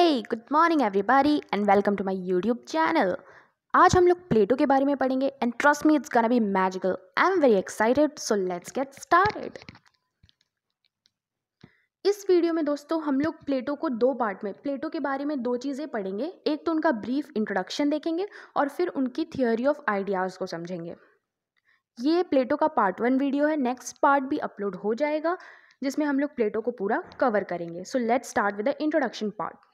है good morning everybody and welcome to my YouTube channel आज हम लोग प्लेटो के बारे में पढ़ेंगे and trust me it's gonna be magical I am very excited so let's get started इस वीडियो में दोस्तों हम लोग प्लेटो को दो पार्ट में प्लेटो के बारे में दो चीज़ें पढ़ेंगे एक तो उनका ब्रीफ इंट्रोडक्शन देखेंगे और फिर उनकी थियोरी ऑफ आइडियाज़ को समझेंगे ये प्लेटो का पार्ट वन वीडियो है नेक्स्ट पार्ट भी अपलोड हो जाएगा जिसमें हम लोग प्लेटो को पूरा कवर करेंगे so let's start with the introduction part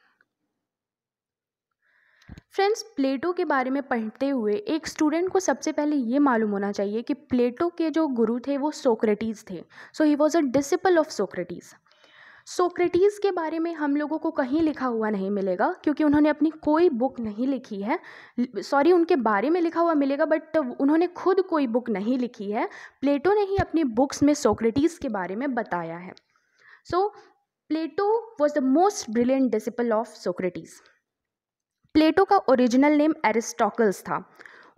friends Plato के बारे में पढ़ते हुए एक स्टूडेंट को सबसे पहले ये मालूम होना चाहिए कि प्लेटो के जो गुरु थे वो सोक्रेटीज़ थे so he was a disciple of Socrates Socrates के बारे में हम लोगों को कहीं लिखा हुआ नहीं मिलेगा क्योंकि उन्होंने अपनी कोई बुक नहीं लिखी है सॉरी उनके बारे में लिखा हुआ मिलेगा बट उन्होंने खुद कोई बुक नहीं लिखी है प्लेटो ने ही अपनी बुक्स में सोक्रेटीज़ के बारे में बताया है so Plato was the most brilliant disciple of Socrates Plato का ओरिजिनल नेम एरिस्टोकल्स था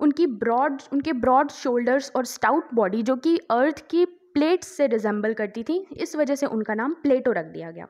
उनकी ब्रॉड उनके ब्रॉड शोल्डर्स और स्टाउट बॉडी जो कि अर्थ की प्लेट्स से रिजेंबल करती थी इस वजह से उनका नाम प्लेटो रख दिया गया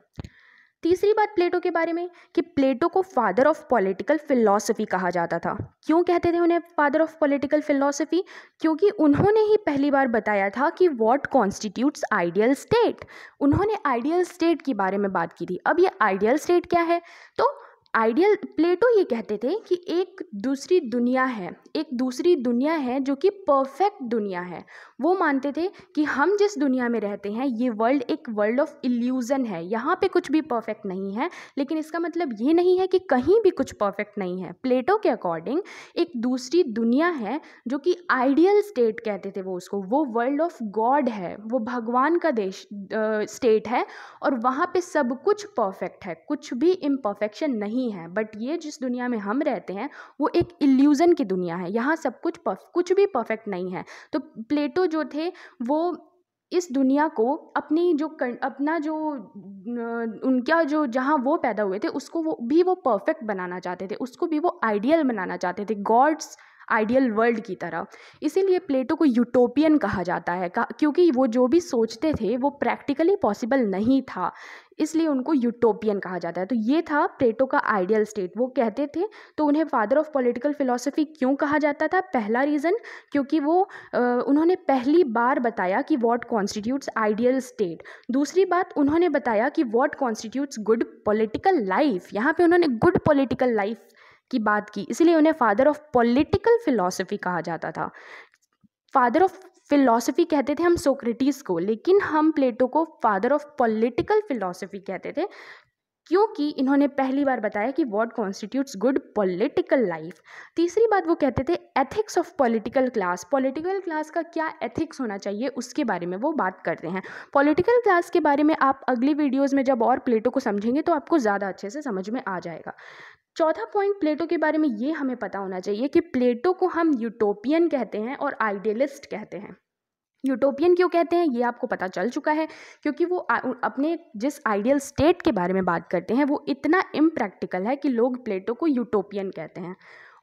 तीसरी बात प्लेटो के बारे में कि प्लेटो को फादर ऑफ पॉलिटिकल फिलॉसफी कहा जाता था क्यों कहते थे उन्हें फादर ऑफ पॉलिटिकल फिलॉसफी क्योंकि उन्होंने ही पहली बार बताया था कि व्हाट कॉन्स्टिट्यूट्स आइडियल स्टेट उन्होंने आइडियल स्टेट के बारे में बात की थी अब ये आइडियल स्टेट क्या है तो आइडियल प्लेटो ये कहते थे कि एक दूसरी दुनिया है एक दूसरी दुनिया है जो कि परफेक्ट दुनिया है वो मानते थे कि हम जिस दुनिया में रहते हैं ये वर्ल्ड एक वर्ल्ड ऑफ इल्यूज़न है यहाँ पे कुछ भी परफेक्ट नहीं है लेकिन इसका मतलब ये नहीं है कि कहीं भी कुछ परफेक्ट नहीं है प्लेटो के अकॉर्डिंग एक दूसरी दुनिया है जो कि आइडियल स्टेट कहते थे वो उसको वो वर्ल्ड ऑफ गॉड है वो भगवान का देश स्टेट है और वहाँ पर सब कुछ परफेक्ट है कुछ भी इम्परफेक्शन नहीं नहीं है बट ये जिस दुनिया में हम रहते हैं वो एक इल्यूज़न की दुनिया है यहाँ सब कुछ कुछ भी परफेक्ट नहीं है तो प्लेटो जो थे वो इस दुनिया को अपनी जो अपना जो उनका जो जहाँ वो पैदा हुए थे उसको वो भी वो परफेक्ट बनाना चाहते थे उसको भी वो आइडियल बनाना चाहते थे गॉड्स आइडियल वर्ल्ड की तरह इसीलिए प्लेटो को यूटोपियन कहा जाता है क्योंकि वो जो भी सोचते थे वो प्रैक्टिकली पॉसिबल नहीं था इसलिए उनको यूटोपियन कहा जाता है तो ये था प्लेटो का आइडियल स्टेट वो कहते थे तो उन्हें फादर ऑफ पॉलिटिकल फिलोसफी क्यों कहा जाता था पहला रीज़न क्योंकि वो उन्होंने पहली बार बताया कि वॉट कॉन्स्टिट्यूट्स आइडियल स्टेट दूसरी बात उन्होंने बताया कि what constitutes good political life यहाँ पे उन्होंने गुड पॉलिटिकल लाइफ की बात की इसलिए उन्हें फादर ऑफ पॉलिटिकल फिलॉसफी कहा जाता था फादर ऑफ फिलॉसफी कहते थे हम सोक्रेटिस को लेकिन हम प्लेटो को फादर ऑफ पॉलिटिकल फिलॉसफी कहते थे क्योंकि इन्होंने पहली बार बताया कि what constitutes good political life तीसरी बात वो कहते थे ethics of political class political class का क्या एथिक्स होना चाहिए उसके बारे में वो बात करते हैं पॉलिटिकल क्लास के बारे में आप अगली वीडियोज़ में जब और प्लेटो को समझेंगे तो आपको ज़्यादा अच्छे से समझ में आ जाएगा चौथा पॉइंट प्लेटो के बारे में ये हमें पता होना चाहिए कि प्लेटो को हम यूटोपियन कहते हैं और आइडियलिस्ट कहते हैं यूटोपियन क्यों कहते हैं ये आपको पता चल चुका है क्योंकि वो अपने जिस आइडियल स्टेट के बारे में बात करते हैं वो इतना इम्प्रैक्टिकल है कि लोग प्लेटो को यूटोपियन कहते हैं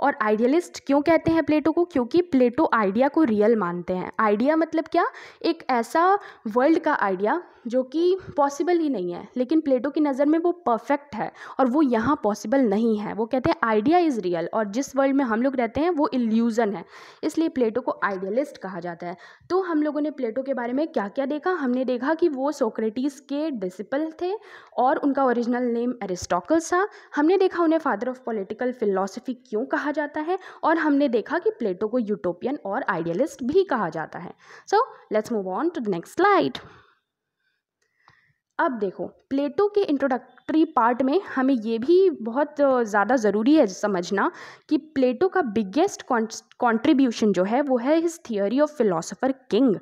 और आइडियलिस्ट क्यों कहते हैं प्लेटो को क्योंकि प्लेटो आइडिया को रियल मानते हैं आइडिया मतलब क्या एक ऐसा वर्ल्ड का आइडिया जो कि पॉसिबल ही नहीं है लेकिन प्लेटो की नज़र में वो परफेक्ट है और वो यहाँ पॉसिबल नहीं है वो कहते हैं आइडिया इज़ रियल और जिस वर्ल्ड में हम लोग रहते हैं वो इल्यूज़न है इसलिए प्लेटो को आइडियलिस्ट कहा जाता है तो हम लोगों ने प्लेटो के बारे में क्या क्या देखा हमने देखा कि वो सोक्रेटिस के डिसिपल थे और उनका ओरिजिनल नेम एरिस्टोकल्स था हमने देखा उन्हें फादर ऑफ पॉलिटिकल फिलोसफी क्यों कहा कहा जाता है और हमने देखा कि प्लेटो को यूटोपियन और आइडियलिस्ट भी कहा जाता है so let's move on to next slide अब देखो प्लेटो के इंट्रोडक्ट फैक्ट्री पार्ट में हमें ये भी बहुत ज़्यादा ज़रूरी है समझना कि प्लेटो का बिगेस्ट कॉन्ट्रीब्यूशन जो है वो है his theory of philosopher king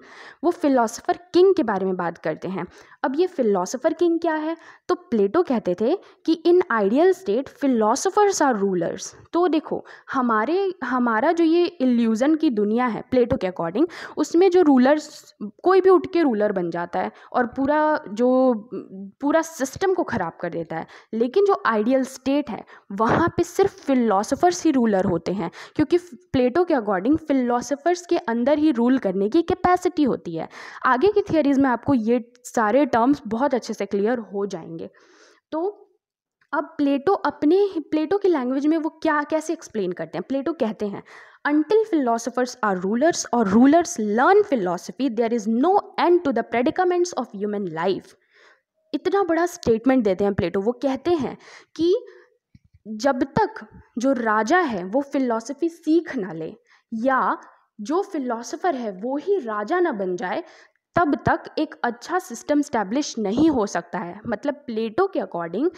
वो फिलोसोफर किंग के बारे में बात करते हैं अब ये फिलोसोफर किंग क्या है तो प्लेटो कहते थे कि in ideal state philosophers are rulers तो देखो हमारे हमारा जो ये इल्यूज़न की दुनिया है प्लेटो के अकॉर्डिंग उसमें जो रूलर्स कोई भी उठ के रूलर बन जाता है और पूरा जो पूरा सिस्टम को ख़राब कर देता है लेकिन जो आइडियल स्टेट है वहाँ पे सिर्फ फिलोसोफर्स ही रूलर होते हैं क्योंकि प्लेटो के अकॉर्डिंग फिलोसोफर्स के अंदर ही रूल करने की कैपेसिटी होती है आगे की थियोरीज में आपको ये सारे टर्म्स बहुत अच्छे से क्लियर हो जाएंगे तो अब प्लेटो अपने प्लेटो की लैंग्वेज में वो क्या कैसे एक्सप्लेन करते हैं प्लेटो कहते हैं until philosophers are rulers or rulers learn philosophy there is no end to the predicaments of human life इतना बड़ा स्टेटमेंट देते हैं प्लेटो वो कहते हैं कि जब तक जो राजा है वो फिलॉसफी सीख ना ले या जो फिलॉसफर है वो ही राजा ना बन जाए तब तक एक अच्छा सिस्टम स्टैब्लिश नहीं हो सकता है मतलब प्लेटो के अकॉर्डिंग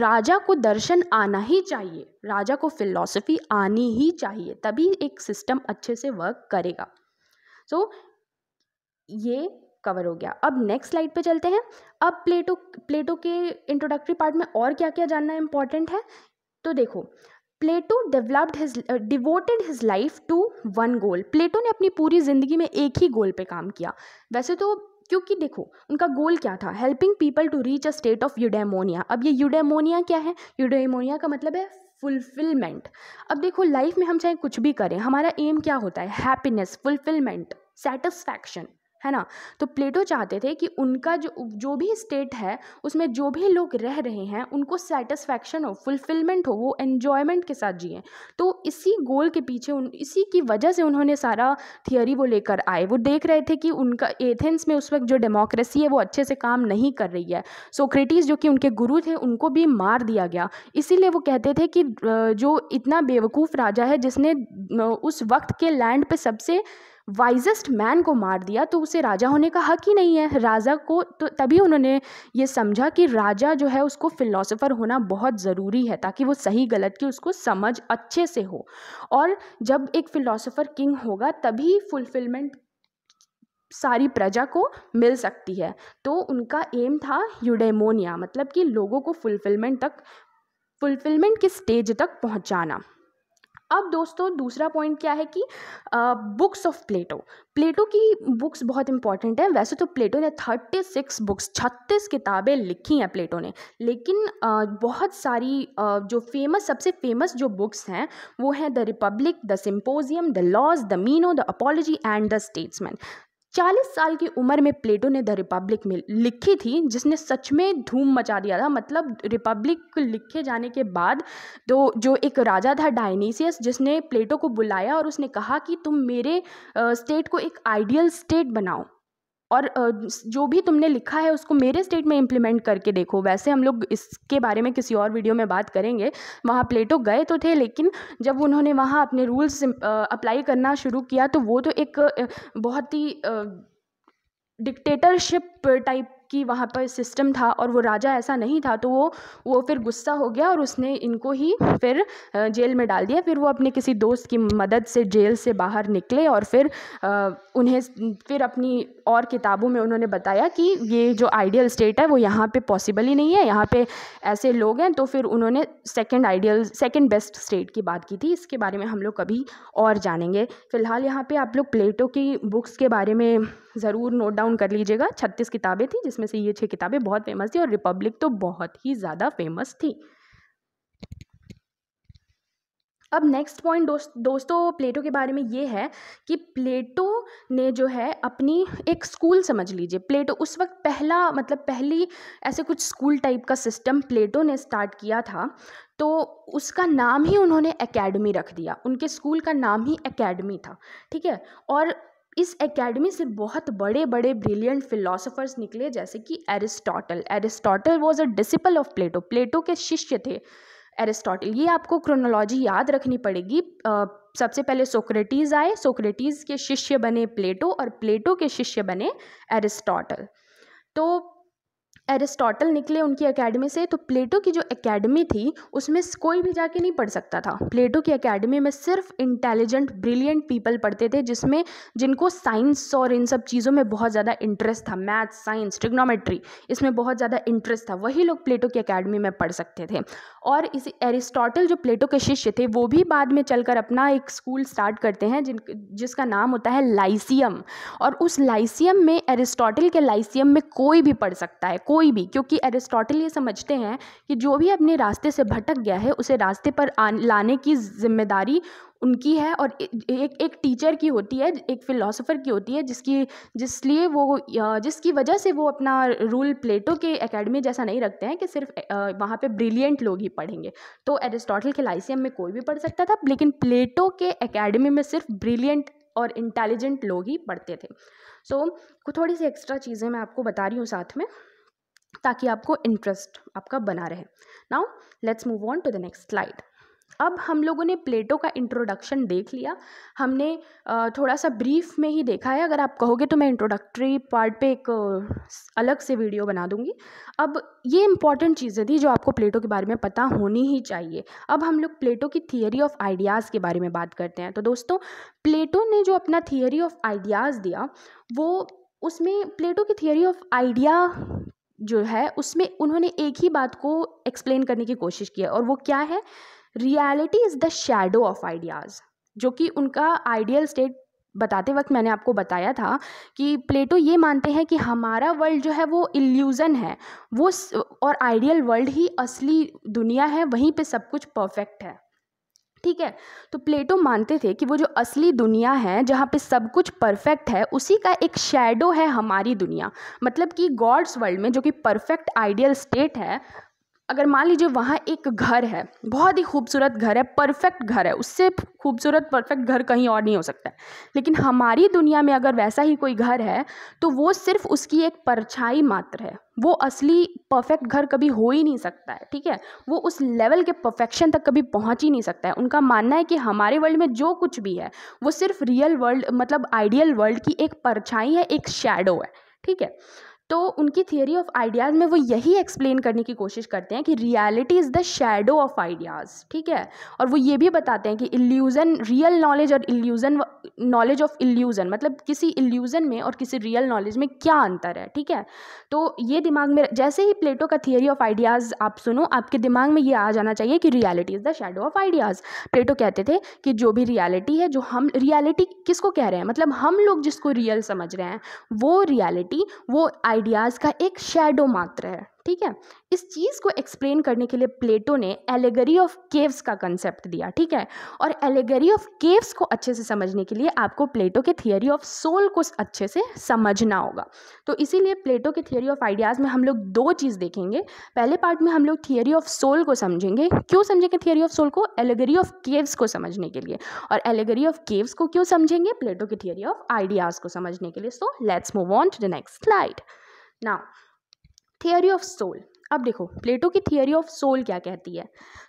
राजा को दर्शन आना ही चाहिए राजा को फिलॉसफी आनी ही चाहिए तभी एक सिस्टम अच्छे से वर्क करेगा सो so, ये कवर हो गया अब नेक्स्ट स्लाइड पे चलते हैं अब प्लेटो प्लेटो के इंट्रोडक्टरी पार्ट में और क्या क्या जानना इम्पॉर्टेंट है तो देखो Plato developed his devoted his life to one goal Plato ने अपनी पूरी ज़िंदगी में एक ही गोल पे काम किया वैसे तो क्योंकि देखो उनका गोल क्या था helping people to reach a state of eudaimonia अब ये यूडेमोनिया क्या है यूडेमोनिया का मतलब है फुलफिलमेंट अब देखो लाइफ में हम चाहे कुछ भी करें हमारा एम क्या होता है हैप्पीनेस फुलफिलमेंट सेटिस्फैक्शन है ना तो प्लेटो चाहते थे कि उनका जो जो भी स्टेट है उसमें जो भी लोग रह रहे हैं उनको सेटिस्फैक्शन हो फुलफिलमेंट हो वो एन्जॉयमेंट के साथ जिए तो इसी गोल के पीछे उन इसी की वजह से उन्होंने सारा थियोरी वो लेकर आए वो देख रहे थे कि उनका एथेंस में उस वक्त जो डेमोक्रेसी है वो अच्छे से काम नहीं कर रही है सोक्रेटिस जो कि उनके गुरु थे उनको भी मार दिया गया इसीलिए वो कहते थे कि जो इतना बेवकूफ़ राजा है जिसने उस वक्त के लैंड पे सबसे वाइजेस्ट मैन को मार दिया तो उसे राजा होने का हक ही नहीं है राजा को तो तभी उन्होंने ये समझा कि राजा जो है उसको फिलोसोफर होना बहुत ज़रूरी है ताकि वो सही गलत की उसको समझ अच्छे से हो और जब एक फ़िलोसोफ़र किंग होगा तभी फुलफिलमेंट सारी प्रजा को मिल सकती है तो उनका एम था यूडेमोनिया मतलब कि लोगों को फुलफिलमेंट तक फुलफिलमेंट के स्टेज तक पहुंचाना अब दोस्तों दूसरा पॉइंट क्या है कि बुक्स ऑफ प्लेटो प्लेटो की बुक्स बहुत इंपॉर्टेंट है वैसे तो प्लेटो ने थर्टी सिक्स बुक्स छत्तीस किताबें लिखी हैं प्लेटो ने लेकिन आ, बहुत सारी आ, जो फेमस सबसे फेमस जो बुक्स हैं वो हैं the Republic the Symposium the Laws the Meno the Apology and the Statesman 40 साल की उम्र में प्लेटो ने द रिपब्लिक में लिखी थी जिसने सच में धूम मचा दिया था मतलब रिपब्लिक लिखे जाने के बाद तो जो एक राजा था डायनीसियस जिसने प्लेटो को बुलाया और उसने कहा कि तुम मेरे स्टेट को एक आइडियल स्टेट बनाओ और जो भी तुमने लिखा है उसको मेरे स्टेट में इम्प्लीमेंट करके देखो वैसे हम लोग इसके बारे में किसी और वीडियो में बात करेंगे वहाँ प्लेटो गए तो थे लेकिन जब उन्होंने वहाँ अपने रूल्स अप्लाई करना शुरू किया तो वो तो एक बहुत ही डिक्टेटरशिप टाइप की वहाँ पर सिस्टम था और वो राजा ऐसा नहीं था तो वो वो फिर गुस्सा हो गया और उसने इनको ही फिर जेल में डाल दिया फिर वो अपने किसी दोस्त की मदद से जेल से बाहर निकले और फिर उन्हें फिर अपनी और किताबों में उन्होंने बताया कि ये जो आइडियल स्टेट है वो यहाँ पे पॉसिबल ही नहीं है यहाँ पे ऐसे लोग हैं तो फिर उन्होंने second ideal second best state की बात की थी इसके बारे में हम लोग कभी और जानेंगे फ़िलहाल यहाँ पे आप लोग प्लेटो की बुक्स के बारे में ज़रूर नोट डाउन कर लीजिएगा छत्तीस किताबें थी जिसमें से ये छः किताबें बहुत फेमस थी और रिपब्लिक तो बहुत ही ज़्यादा फेमस थी अब नेक्स्ट पॉइंट दोस्त दोस्तों प्लेटो के बारे में ये है कि प्लेटो ने जो है अपनी एक स्कूल समझ लीजिए प्लेटो उस वक्त पहला मतलब पहली ऐसे कुछ स्कूल टाइप का सिस्टम प्लेटो ने स्टार्ट किया था तो उसका नाम ही उन्होंने एकेडमी रख दिया उनके स्कूल का नाम ही एकेडमी था ठीक है और इस एकेडमी से बहुत बड़े बड़े ब्रिलियंट फिलोसोफर्स निकले जैसे कि Aristotle Aristotle was a disciple of Plato Plato के शिष्य थे एरिस्टोटल ये आपको क्रोनोलॉजी याद रखनी पड़ेगी सबसे पहले सोक्रेटीज़ आए सोक्रेटीज़ के शिष्य बने प्लेटो और प्लेटो के शिष्य बने एरिस्टोटल तो एरिस्टोटल निकले उनकी एकेडमी से तो प्लेटो की जो एकेडमी थी उसमें कोई भी जाके नहीं पढ़ सकता था प्लेटो की एकेडमी में सिर्फ इंटेलिजेंट ब्रिलियंट पीपल पढ़ते थे जिसमें जिनको साइंस और इन सब चीज़ों में बहुत ज़्यादा इंटरेस्ट था मैथ साइंस ट्रिग्नोमेट्री इसमें बहुत ज़्यादा इंटरेस्ट था वही लोग प्लेटो की अकेडमी में पढ़ सकते थे और इस एरिस्टोटल जो प्लेटो के शिष्य थे वो भी बाद में चलकर अपना एक स्कूल स्टार्ट करते हैं जिन जिसका नाम होता है लाइसियम और उस लाइसियम में एरिस्टोटल के लाइसियम में कोई भी पढ़ सकता है कोई भी क्योंकि एरिस्टोटल ये समझते हैं कि जो भी अपने रास्ते से भटक गया है उसे रास्ते पर आ, लाने की जिम्मेदारी उनकी है और एक एक टीचर की होती है एक फ़िलोसोफ़र की होती है जिसकी जिसलिए वो जिसकी वजह से वो अपना रूल प्लेटो के एकेडमी जैसा नहीं रखते हैं कि सिर्फ वहाँ पे ब्रिलियंट लोग ही पढ़ेंगे तो एरिस्टोटल के लाइसियम में कोई भी पढ़ सकता था लेकिन प्लेटो के एकेडमी में सिर्फ ब्रिलियंट और इंटेलिजेंट लोग ही पढ़ते थे सो so, थोड़ी सी एक्स्ट्रा चीज़ें मैं आपको बता रही हूँ साथ में ताकि आपको इंटरेस्ट आपका बना रहे now let's move on to the next slide अब हम लोगों ने प्लेटो का इंट्रोडक्शन देख लिया हमने थोड़ा सा ब्रीफ में ही देखा है अगर आप कहोगे तो मैं इंट्रोडक्टरी पार्ट पे एक अलग से वीडियो बना दूंगी अब ये इंपॉर्टेंट चीज़ें थी जो आपको प्लेटो के बारे में पता होनी ही चाहिए अब हम लोग प्लेटो की थियोरी ऑफ आइडियाज़ के बारे में बात करते हैं तो दोस्तों प्लेटो ने जो अपना थियोरी ऑफ आइडियाज़ दिया वो उसमें प्लेटो की थियोरी ऑफ आइडिया जो है उसमें उन्होंने एक ही बात को एक्सप्लेन करने की कोशिश की है और वो क्या है reality is the shadow of ideas जो कि उनका आइडियल स्टेट बताते वक्त मैंने आपको बताया था कि प्लेटो ये मानते हैं कि हमारा वर्ल्ड जो है वो इल्यूज़न है वो और आइडियल वर्ल्ड ही असली दुनिया है वहीं पे सब कुछ परफेक्ट है ठीक है तो प्लेटो मानते थे कि वो जो असली दुनिया है जहाँ पे सब कुछ परफेक्ट है उसी का एक शेडो है हमारी दुनिया मतलब कि गॉड्स वर्ल्ड में जो कि परफेक्ट आइडियल स्टेट है अगर मान लीजिए वहाँ एक घर है बहुत ही खूबसूरत घर है परफेक्ट घर है उससे खूबसूरत परफेक्ट घर कहीं और नहीं हो सकता है लेकिन हमारी दुनिया में अगर वैसा ही कोई घर है तो वो सिर्फ उसकी एक परछाई मात्र है वो असली परफेक्ट घर कभी हो ही नहीं सकता है ठीक है वो उस लेवल के परफेक्शन तक कभी पहुंच ही नहीं सकता है उनका मानना है कि हमारे वर्ल्ड में जो कुछ भी है वो सिर्फ रियल वर्ल्ड मतलब आइडियल वर्ल्ड की एक परछाई है एक शेडो है ठीक है तो उनकी थियोरी ऑफ आइडियाज़ में वो यही एक्सप्लेन करने की कोशिश करते हैं कि reality is the shadow of ideas ठीक है और वो ये भी बताते हैं कि इल्यूज़न रियल नॉलेज और इल्यूज़न नॉलेज ऑफ इल्यूज़न मतलब किसी इल्यूज़न में और किसी रियल नॉलेज में क्या अंतर है ठीक है तो ये दिमाग में जैसे ही प्लेटो का थियोरी ऑफ आइडियाज़ आप सुनो आपके दिमाग में ये आ जाना चाहिए कि reality is the shadow of ideas Plato कहते थे कि जो भी रियलिटी है जो हम रियलिटी किसको कह रहे हैं मतलब हम लोग जिसको रियल समझ रहे हैं वो रियलिटी वो आई आइडियाज़ का एक शेडो मात्र है ठीक है इस चीज़ को एक्सप्लेन करने के लिए प्लेटो ने एलेगरी ऑफ केव्स का कंसेप्ट दिया ठीक है और एलेगरी ऑफ केव्स को अच्छे से समझने के लिए आपको प्लेटो के थियोरी ऑफ सोल को अच्छे से समझना होगा तो इसीलिए प्लेटो के थियोरी ऑफ आइडियाज़ में हम लोग दो चीज़ देखेंगे पहले पार्ट में हम लोग थियोरी ऑफ सोल को समझेंगे क्यों समझेंगे थियोरी ऑफ सोल को एलेगरी ऑफ केव्स को समझने के लिए और एलेगरी ऑफ केव्स को क्यों समझेंगे प्लेटो के थियोरी ऑफ आइडियाज़ को समझने के लिए so let's move on to the next slide now theory of soul अब देखो प्लेटो की थियोरी ऑफ सोल क्या कहती है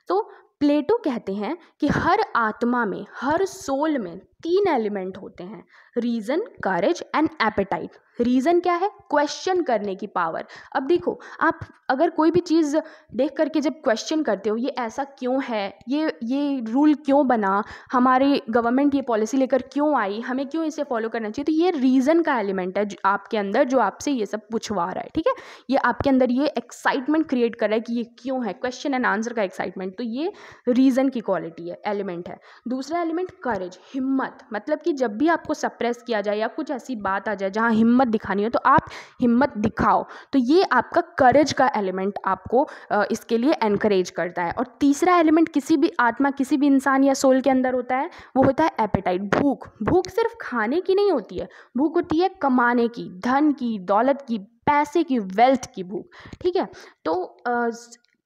तो प्लेटो कहते हैं कि हर आत्मा में हर सोल में तीन एलिमेंट होते हैं reason courage and appetite reason क्या है क्वेश्चन करने की पावर अब देखो आप अगर कोई भी चीज़ देख करके जब क्वेश्चन करते हो ये ऐसा क्यों है ये ये रूल क्यों बना हमारे गवर्नमेंट ये पॉलिसी लेकर क्यों आई हमें क्यों इसे फॉलो करना चाहिए तो ये रीज़न का एलिमेंट है आपके अंदर जो आपसे ये सब पूछवा रहा है ठीक है ये आपके अंदर ये एक्साइटमेंट क्रिएट कर रहा है कि ये क्यों है क्वेश्चन एंड आंसर का एक्साइटमेंट तो ये रीज़न की क्वालिटी है एलिमेंट है दूसरा एलिमेंट करेज हिम्मत मतलब कि जब भी आपको सप्रेस किया जाए या कुछ ऐसी बात आ जाए जहाँ हिम्मत दिखानी हो तो आप हिम्मत दिखाओ तो ये आपका करेज का एलिमेंट आपको इसके लिए एनकरेज करता है और तीसरा एलिमेंट किसी भी आत्मा किसी भी इंसान या सोल के अंदर होता है वो होता है एपेटाइट भूख भूख सिर्फ खाने की नहीं होती है भूख होती है कमाने की धन की दौलत की पैसे की वेल्थ की भूख ठीक है तो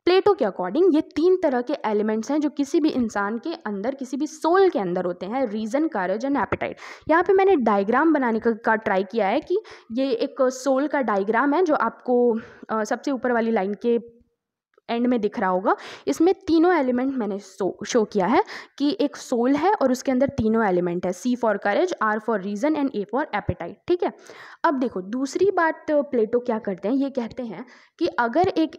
प्लेटो के अकॉर्डिंग ये तीन तरह के एलिमेंट्स हैं जो किसी भी इंसान के अंदर किसी भी सोल के अंदर होते हैं रीज़न कारज एंड एपिटाइट यहाँ पे मैंने डायग्राम बनाने का, का ट्राई किया है कि ये एक सोल का डायग्राम है जो आपको आ, सबसे ऊपर वाली लाइन के एंड में दिख रहा होगा इसमें तीनों एलिमेंट मैंने शो शो किया है कि एक सोल है और उसके अंदर तीनों एलिमेंट है C for courage R for reason and A for appetite ठीक है अब देखो दूसरी बात प्लेटो क्या करते हैं ये कहते हैं कि अगर एक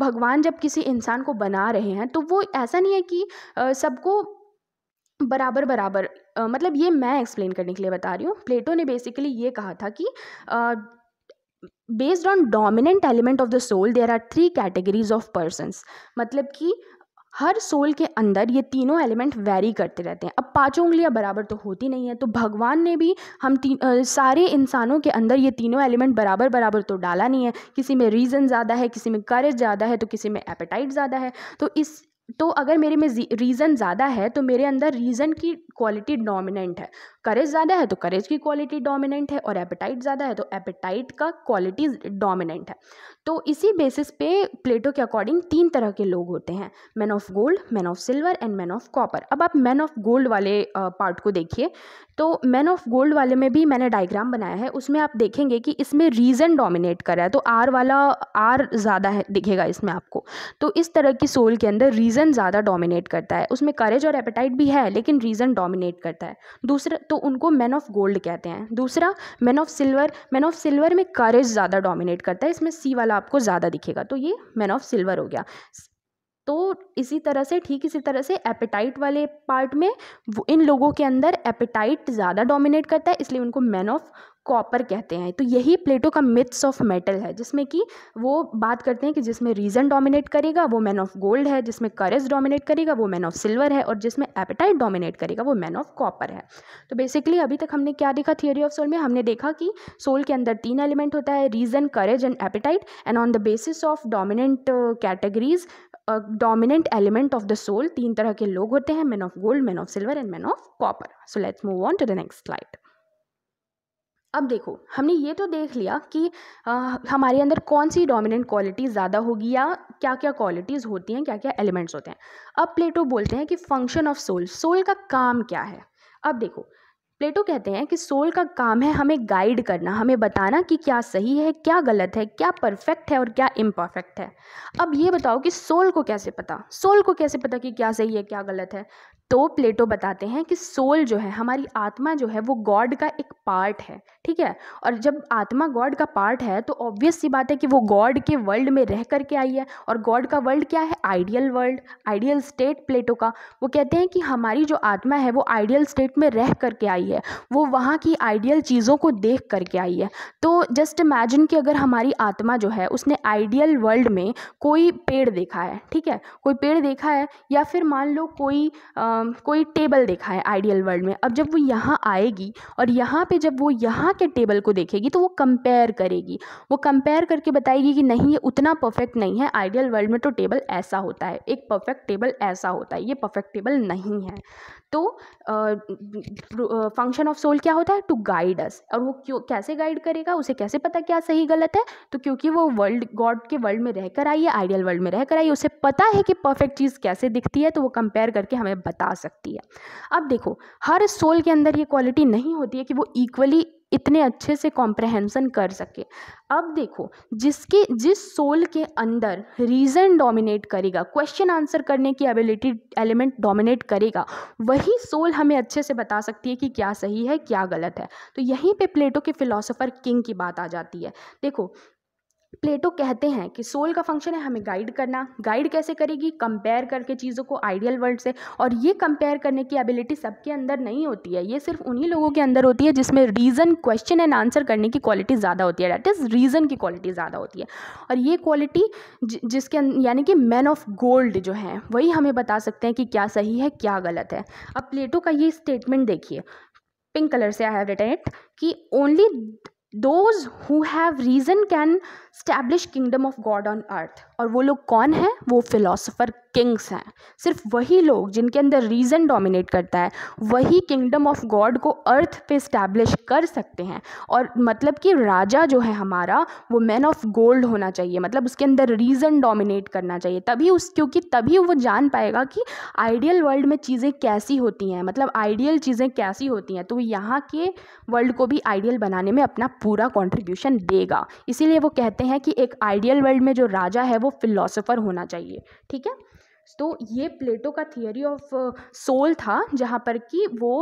भगवान जब किसी इंसान को बना रहे हैं तो वो ऐसा नहीं है कि सबको बराबर बराबर मतलब ये मैं एक्सप्लेन करने के लिए बता रही हूँ प्लेटो ने बेसिकली ये कहा था कि based on dominant element of the soul there are three categories of persons मतलब कि हर सोल के अंदर ये तीनों एलिमेंट वैरी करते रहते हैं अब पांचों उंगलियां बराबर तो होती नहीं है तो भगवान ने भी हम तीन सारे इंसानों के अंदर ये तीनों एलिमेंट बराबर बराबर तो डाला नहीं है किसी में रीज़न ज़्यादा है किसी में करेज ज़्यादा है तो किसी में एपेटाइट ज़्यादा है तो इस तो अगर मेरे में रीज़न ज़्यादा है तो मेरे अंदर रीज़न की क्वालिटी डोमिनेंट है करेज ज़्यादा है तो करेज की क्वालिटी डोमिनेंट है और एपेटाइट ज़्यादा है तो एपेटाइट का क्वालिटी डोमिनेंट है तो इसी बेसिस पे प्लेटो के अकॉर्डिंग तीन तरह के लोग होते हैं man of gold man of silver and man of copper अब आप मैन ऑफ गोल्ड वाले पार्ट को देखिए तो मैन ऑफ गोल्ड वाले में भी मैंने डायग्राम बनाया है उसमें आप देखेंगे कि इसमें रीज़न डोमिनेट कर रहा है तो आर वाला आर ज़्यादा है दिखेगा इसमें आपको तो इस तरह की सोल के अंदर रीज़न ज़्यादा डोमिनेट करता है उसमें करेज और एपेटाइट भी है लेकिन रीज़न डोमिनेट करता है दूसरा तो उनको मैन ऑफ गोल्ड कहते हैं दूसरा man of silver man of silver में करेज ज़्यादा डोमिनेट करता है इसमें सी वाला आपको ज़्यादा दिखेगा तो ये मैन ऑफ सिल्वर हो गया तो इसी तरह से ठीक इसी तरह से एपेटाइट वाले पार्ट में इन लोगों के अंदर एपेटाइट ज़्यादा डोमिनेट करता है इसलिए उनको मैन ऑफ कॉपर कहते हैं तो यही प्लेटो का मिथ्स ऑफ मेटल है जिसमें कि वो बात करते हैं कि जिसमें रीज़न डोमिनेट करेगा वो मैन ऑफ गोल्ड है जिसमें करेज डोमिनेट करेगा वो मैन ऑफ सिल्वर है और जिसमें एपेटाइट डोमिनेट करेगा वो मैन ऑफ कॉपर है तो बेसिकली अभी तक हमने क्या देखा थियोरी ऑफ सोल में हमने देखा कि सोल के अंदर तीन एलिमेंट होता है reason courage and appetite and on the basis of dominant categories dominant element of the soul तीन तरह के लोग होते हैं man of gold man of silver and man of copper so let's move on to the next slide अब देखो हमने ये तो देख लिया कि आ, हमारे अंदर कौन सी डोमिनेंट क्वालिटी ज़्यादा होगी या क्या क्या क्वालिटीज़ होती हैं क्या क्या एलिमेंट्स होते हैं अब प्लेटो बोलते हैं कि फंक्शन ऑफ सोल सोल का काम क्या है अब देखो प्लेटो कहते हैं कि सोल का काम है हमें गाइड करना हमें बताना कि क्या सही है क्या गलत है क्या परफेक्ट है और क्या इम्परफेक्ट है अब ये बताओ कि सोल को कैसे पता सोल को कैसे पता कि क्या सही है क्या गलत है तो प्लेटो बताते हैं कि सोल जो है हमारी आत्मा जो है वो गॉड का एक पार्ट है ठीक है और जब आत्मा गॉड का पार्ट है तो ऑब्वियस सी बात है कि वो गॉड के वर्ल्ड में रह कर के आई है और गॉड का वर्ल्ड क्या है ideal world ideal state Plato का वो कहते हैं कि हमारी जो आत्मा है वो आइडियल स्टेट में रह कर के आई है वो वहाँ की आइडियल चीज़ों को देख कर के आई है तो जस्ट इमेजिन कि अगर हमारी आत्मा जो है उसने आइडियल वर्ल्ड में कोई पेड़ देखा है ठीक है कोई पेड़ देखा है या फिर मान लो कोई आ, कोई टेबल देखा है आइडियल वर्ल्ड में अब जब वो यहाँ आएगी और यहाँ पे जब वो यहाँ के टेबल को देखेगी तो वो कंपेयर करेगी वो कंपेयर करके बताएगी कि नहीं ये उतना परफेक्ट नहीं है आइडियल वर्ल्ड में तो टेबल ऐसा होता है एक परफेक्ट टेबल ऐसा होता है ये परफेक्ट टेबल नहीं है तो फंक्शन ऑफ सोल क्या होता है टू गाइड अस और वो क्यों कैसे गाइड करेगा उसे कैसे पता क्या सही गलत है तो क्योंकि वो वर्ल्ड गॉड के वर्ल्ड में रहकर आई है आइडियल वर्ल्ड में रहकर आई उसे पता है कि परफेक्ट चीज़ कैसे दिखती है तो वो कंपेयर करके हमें बता बता सकती है अब देखो हर सोल के अंदर ये क्वालिटी नहीं होती है कि वो इक्वली इतने अच्छे से कॉम्प्रहेंसन कर सके अब देखो जिसके जिस सोल के अंदर रीज़न डोमिनेट करेगा क्वेश्चन आंसर करने की एबिलिटी एलिमेंट डोमिनेट करेगा वही सोल हमें अच्छे से बता सकती है कि क्या सही है क्या गलत है तो यहीं पे प्लेटो के फिलोसोफर किंग की बात आ जाती है देखो प्लेटो कहते हैं कि सोल का फंक्शन है हमें गाइड करना गाइड कैसे करेगी कंपेयर करके चीज़ों को आइडियल वर्ल्ड से और ये कंपेयर करने की एबिलिटी सबके अंदर नहीं होती है ये सिर्फ उन्हीं लोगों के अंदर होती है जिसमें रीज़न क्वेश्चन एंड आंसर करने की क्वालिटी ज़्यादा होती है डैट इज़ रीज़न की क्वालिटी ज़्यादा होती है और ये क्वालिटी जिसके अं, यानी कि मैन ऑफ गोल्ड जो है वही हमें बता सकते हैं कि क्या सही है क्या गलत है अब प्लेटो का ये स्टेटमेंट देखिए पिंक कलर से आई हैव रिटर्न इट कि only those who have reason can establish kingdom of god on earth और वो लोग कौन हैं वो फ़िलोसोफ़र किंग्स हैं सिर्फ वही लोग जिनके अंदर रीज़न डोमिनेट करता है वही किंगडम ऑफ गॉड को अर्थ पे इस्टेब्लिश कर सकते हैं और मतलब कि राजा जो है हमारा वो मैन ऑफ गोल्ड होना चाहिए मतलब उसके अंदर रीज़न डोमिनेट करना चाहिए तभी उस क्योंकि तभी वो जान पाएगा कि आइडियल वर्ल्ड में चीज़ें कैसी होती हैं मतलब आइडियल चीज़ें कैसी होती हैं तो यहाँ के वर्ल्ड को भी आइडियल बनाने में अपना पूरा कॉन्ट्रीब्यूशन देगा इसीलिए वो कहते हैं कि एक आइडियल वर्ल्ड में जो राजा है वो फिलोसोफर होना चाहिए ठीक है तो ये प्लेटो का थियोरी ऑफ सोल था जहाँ पर कि वो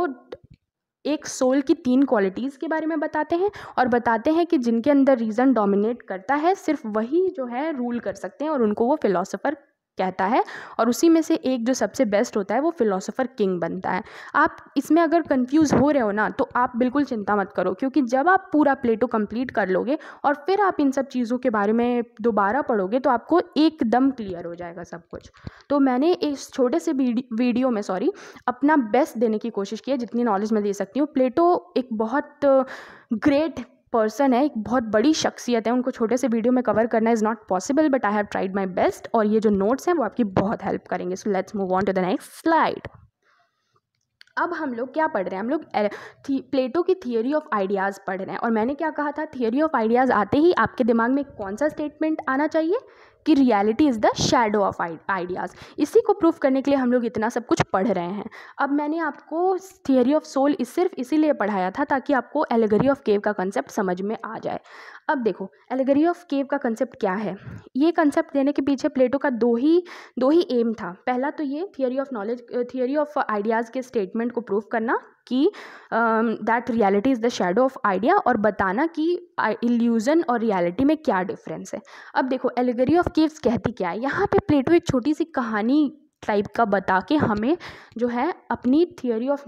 एक सोल की तीन क्वालिटीज़ के बारे में बताते हैं और बताते हैं कि जिनके अंदर रीज़न डोमिनेट करता है सिर्फ वही जो है रूल कर सकते हैं और उनको वो फिलोसोफर कहता है और उसी में से एक जो सबसे बेस्ट होता है वो फ़िलोसोफ़र किंग बनता है आप इसमें अगर कंफ्यूज हो रहे हो ना तो आप बिल्कुल चिंता मत करो क्योंकि जब आप पूरा प्लेटो कंप्लीट कर लोगे और फिर आप इन सब चीज़ों के बारे में दोबारा पढ़ोगे तो आपको एकदम क्लियर हो जाएगा सब कुछ तो मैंने इस छोटे से वीडियो में सॉरी अपना बेस्ट देने की कोशिश की है जितनी नॉलेज मैं दे सकती हूँ प्लेटो एक बहुत ग्रेट पर्सन है एक बहुत बड़ी शख्सियत है उनको छोटे से वीडियो में कवर करना is not possible but I have tried my best और ये जो नोट्स हैं वो आपकी बहुत हेल्प करेंगे so let's move on to the next slide अब हम लोग क्या पढ़ रहे हैं हम लोग प्लेटो की थियोरी ऑफ आइडियाज़ पढ़ रहे हैं और मैंने क्या कहा था थियोरी ऑफ आइडियाज़ आते ही आपके दिमाग में कौन सा स्टेटमेंट आना चाहिए कि reality is the shadow of ideas इसी को प्रूफ करने के लिए हम लोग इतना सब कुछ पढ़ रहे हैं अब मैंने आपको थियोरी ऑफ सोल इस सिर्फ इसीलिए पढ़ाया था ताकि आपको एलेगरी ऑफ केव का कंसेप्ट समझ में आ जाए अब देखो एलेगरी ऑफ केव का कंसेप्ट क्या है ये कंसेप्ट देने के पीछे प्लेटो का दो ही दो ही एम था पहला तो ये theory of knowledge theory of ideas के स्टेटमेंट को प्रूव करना कि that reality is the shadow of idea और बताना कि इल्यूज़न और रियलिटी में क्या डिफरेंस है अब देखो एलेगरी ऑफ केव्स कहती क्या है यहाँ पे प्लेटो एक छोटी सी कहानी टाइप का बता के हमें जो है अपनी थियोरी ऑफ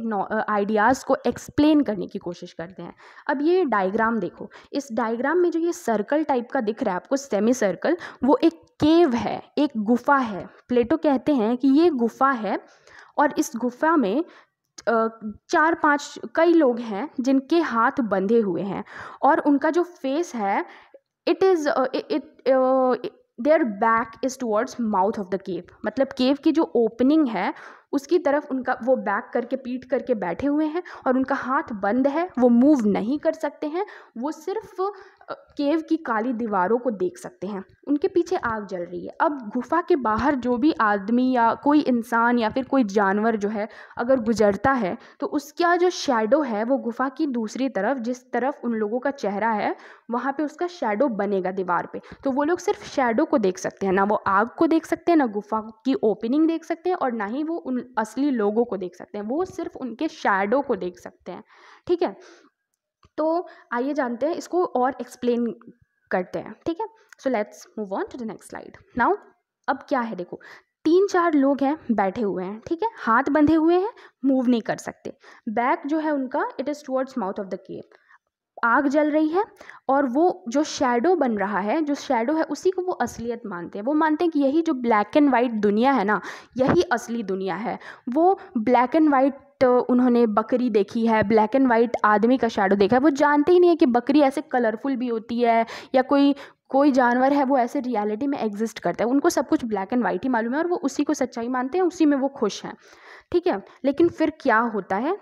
आइडियाज़ को एक्सप्लेन करने की कोशिश करते हैं अब ये डायग्राम देखो इस डायग्राम में जो ये सर्कल टाइप का दिख रहा है आपको सेमी सर्कल वो एक केव है एक गुफा है प्लेटो कहते हैं कि ये गुफा है और इस गुफा में चार पांच कई लोग हैं जिनके हाथ बंधे हुए हैं और उनका जो फेस है it is it their back is towards mouth of the cave मतलब केव की जो ओपनिंग है उसकी तरफ उनका वो बैक करके पीट करके बैठे हुए हैं और उनका हाथ बंद है वो मूव नहीं कर सकते हैं वो सिर्फ केव की काली दीवारों को देख सकते हैं उनके पीछे आग जल रही है अब गुफा के बाहर जो भी आदमी या कोई इंसान या फिर कोई जानवर जो है अगर गुजरता है तो उसका जो शेडो है वो गुफा की दूसरी तरफ जिस तरफ उन लोगों का चेहरा है वहाँ पे उसका शेडो बनेगा दीवार पे तो वो लोग सिर्फ शेडो को देख सकते हैं ना वो आग को देख सकते हैं ना गुफा की ओपनिंग देख सकते हैं और ना ही वो उन असली लोगों को देख सकते हैं वो सिर्फ उनके शेडो को देख सकते हैं ठीक है तो आइए जानते हैं इसको और एक्सप्लेन करते हैं ठीक है so let's move on to the next slide now अब क्या है देखो तीन चार लोग हैं बैठे हुए हैं ठीक है हाथ बंधे हुए हैं मूव नहीं कर सकते बैक जो है उनका it is towards mouth of the cave आग जल रही है और वो जो शेडो बन रहा है जो शेडो है उसी को वो असलियत मानते हैं वो मानते हैं कि यही जो ब्लैक एंड वाइट दुनिया है ना यही असली दुनिया है वो ब्लैक एंड वाइट बट तो उन्होंने बकरी देखी है ब्लैक एंड वाइट आदमी का शेडो देखा है वो जानते ही नहीं है कि बकरी ऐसे कलरफुल भी होती है या कोई कोई जानवर है वो ऐसे रियलिटी में एग्जिस्ट करता है उनको सब कुछ ब्लैक एंड वाइट ही मालूम है और वो उसी को सच्चाई मानते हैं उसी में वो खुश हैं ठीक है लेकिन फिर क्या होता है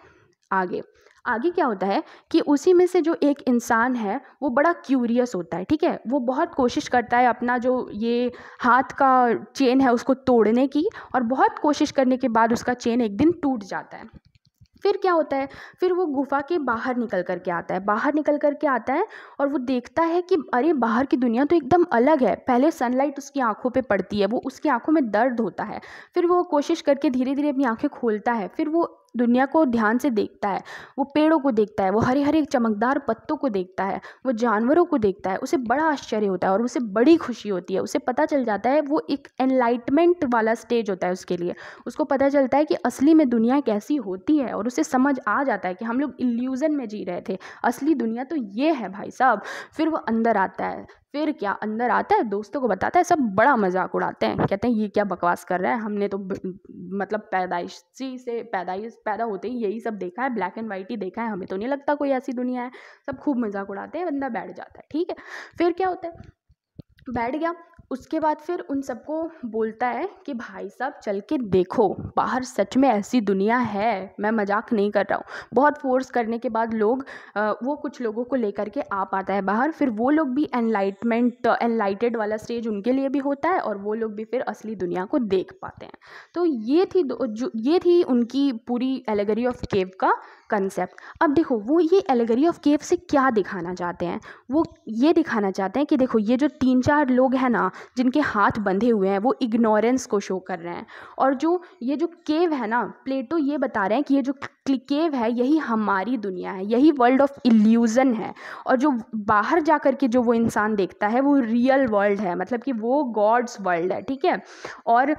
आगे आगे क्या होता है कि उसी में से जो एक इंसान है वो बड़ा क्यूरियस होता है ठीक है वो बहुत कोशिश करता है अपना जो ये हाथ का चेन है उसको तोड़ने की और बहुत कोशिश करने के बाद उसका चेन एक दिन टूट जाता है फिर क्या होता है फिर वो गुफा के बाहर निकल कर के आता है बाहर निकल कर के आता है और वो देखता है कि अरे बाहर की दुनिया तो एकदम अलग है पहले सनलाइट उसकी आंखों पे पड़ती है वो उसकी आंखों में दर्द होता है फिर वो कोशिश करके धीरे धीरे अपनी आंखें खोलता है फिर वो दुनिया को ध्यान से देखता है वो पेड़ों को देखता है वो हरे हरे चमकदार पत्तों को देखता है वो जानवरों को देखता है उसे बड़ा आश्चर्य होता है और उसे बड़ी खुशी होती है उसे पता चल जाता है वो एक एनलाइटमेंट वाला स्टेज होता है उसके लिए उसको पता चलता है कि असली में दुनिया कैसी होती है और उसे समझ आ जाता है कि हम लोग इल्यूज़न में जी रहे थे असली दुनिया तो ये है भाई साहब फिर वो अंदर आता है फिर क्या अंदर आता है दोस्तों को बताता है सब बड़ा मजाक उड़ाते हैं कहते हैं ये क्या बकवास कर रहा है हमने तो मतलब पैदाइशी से पैदाइश पैदा होते ही यही सब देखा है ब्लैक एंड वाइट ही देखा है हमें तो नहीं लगता कोई ऐसी दुनिया है सब खूब मजाक उड़ाते हैं बंदा बैठ जाता है ठीक है फिर क्या होता है बैठ गया उसके बाद फिर उन सबको बोलता है कि भाई साहब चल के देखो बाहर सच में ऐसी दुनिया है मैं मजाक नहीं कर रहा हूँ बहुत फोर्स करने के बाद लोग वो कुछ लोगों को लेकर के आ पाता है बाहर फिर वो लोग भी एनलाइटमेंट एनलाइटेड वाला स्टेज उनके लिए भी होता है और वो लोग भी फिर असली दुनिया को देख पाते हैं तो ये थी जो ये थी उनकी पूरी एलेगरी ऑफ केव का कंसेप्ट अब देखो वो ये एलेगरी ऑफ केव से क्या दिखाना चाहते हैं वो ये दिखाना चाहते हैं कि देखो ये जो तीन चार लोग हैं ना जिनके हाथ बंधे हुए हैं वो इग्नोरेंस को शो कर रहे हैं और जो ये जो केव है ना प्लेटो ये बता रहे हैं कि ये जो केव है यही हमारी दुनिया है यही वर्ल्ड ऑफ इल्यूज़न है और जो बाहर जा कर के जो वो इंसान देखता है वो रियल वर्ल्ड है मतलब कि वो गॉड्स वर्ल्ड है ठीक है और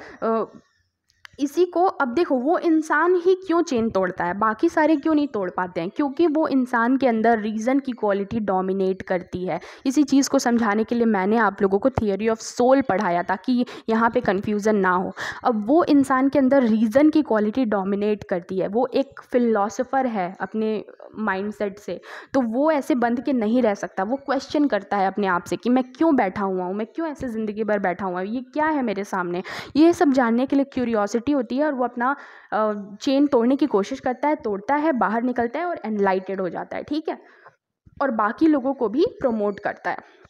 इसी को अब देखो वो इंसान ही क्यों चेन तोड़ता है बाकी सारे क्यों नहीं तोड़ पाते हैं क्योंकि वो इंसान के अंदर रीज़न की क्वालिटी डोमिनेट करती है इसी चीज़ को समझाने के लिए मैंने आप लोगों को थियोरी ऑफ सोल पढ़ाया ताकि यहाँ पे कन्फ्यूज़न ना हो अब वो इंसान के अंदर रीज़न की क्वालिटी डोमिनेट करती है वो एक फ़िलासफ़र है अपने माइंडसेट से तो वो ऐसे बंद के नहीं रह सकता वो क्वेश्चन करता है अपने आप से कि मैं क्यों बैठा हुआ हूँ मैं क्यों ऐसे ज़िंदगी भर बैठा हुआ हूँ ये क्या है मेरे सामने ये सब जानने के लिए क्यूरियोसिटी क्वालिटी होती है और वो अपना चेन तोड़ने की कोशिश करता है तोड़ता है बाहर निकलता है और एनलाइटेड हो जाता है ठीक है और बाकी लोगों को भी प्रमोट करता है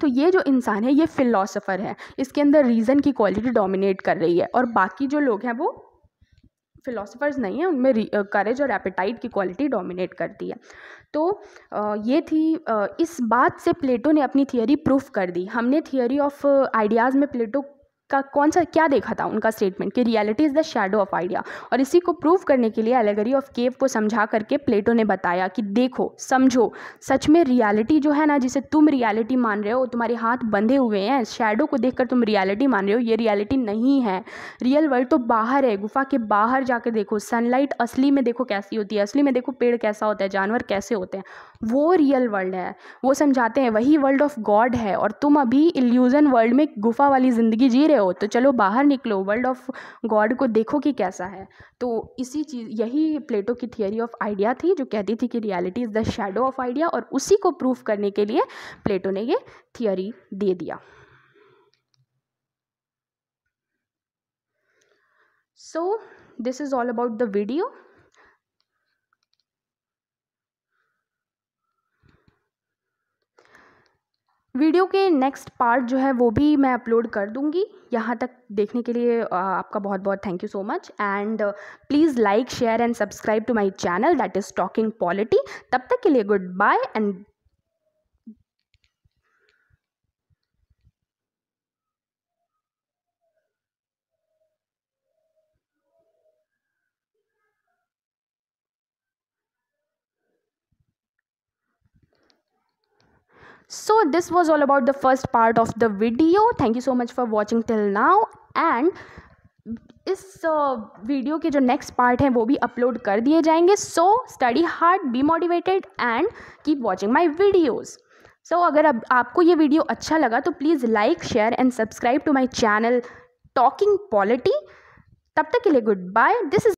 तो ये जो इंसान है ये फिलोसोफर है इसके अंदर रीज़न की क्वालिटी डोमिनेट कर रही है और बाकी जो लोग हैं वो फिलोसोफर्स नहीं हैं उनमें करेज और एपेटाइट की क्वालिटी डोमिनेट करती है तो ये थी इस बात से प्लेटो ने अपनी थियोरी प्रूफ कर दी हमने थियोरी ऑफ आइडियाज़ में प्लेटो का कौन सा क्या देखा था उनका स्टेटमेंट कि reality is the shadow of idea और इसी को प्रूव करने के लिए एलेगरी ऑफ केव को समझा करके प्लेटो ने बताया कि देखो समझो सच में रियलिटी जो है ना जिसे तुम रियलिटी मान रहे हो तुम्हारे हाथ बंधे हुए हैं शेडो को देखकर तुम रियलिटी मान रहे हो ये रियलिटी नहीं है रियल वर्ल्ड तो बाहर है गुफा के बाहर जाकर देखो सनलाइट असली में देखो कैसी होती है असली में देखो पेड़ कैसा होता है जानवर कैसे होते हैं वो रियल वर्ल्ड है वो समझाते हैं वही वर्ल्ड ऑफ गॉड है और तुम अभी इल्यूज़न वर्ल्ड में गुफा वाली ज़िंदगी जी रहे हो तो चलो बाहर निकलो वर्ल्ड ऑफ गॉड को देखो कि कैसा है तो इसी चीज़ यही प्लेटो की थियोरी ऑफ आइडिया थी जो कहती थी कि reality is the shadow of idea और उसी को प्रूफ करने के लिए प्लेटो ने ये थियोरी दे दिया so this is all about the video video के नेक्स्ट पार्ट जो है वो भी मैं अपलोड कर दूँगी यहाँ तक देखने के लिए आपका बहुत बहुत thank you so much and please like share and subscribe to my channel that is talking polity तब तक के लिए good bye and so this was all about the first part of the video thank you so much for watching till now and इस video के जो next part हैं वो भी अपलोड कर दिए जाएंगे so study hard be motivated and keep watching my videos so अगर अब आपको ये वीडियो अच्छा लगा तो please like share and subscribe to my channel talking polity तब तक के लिए गुड बाय दिस इज़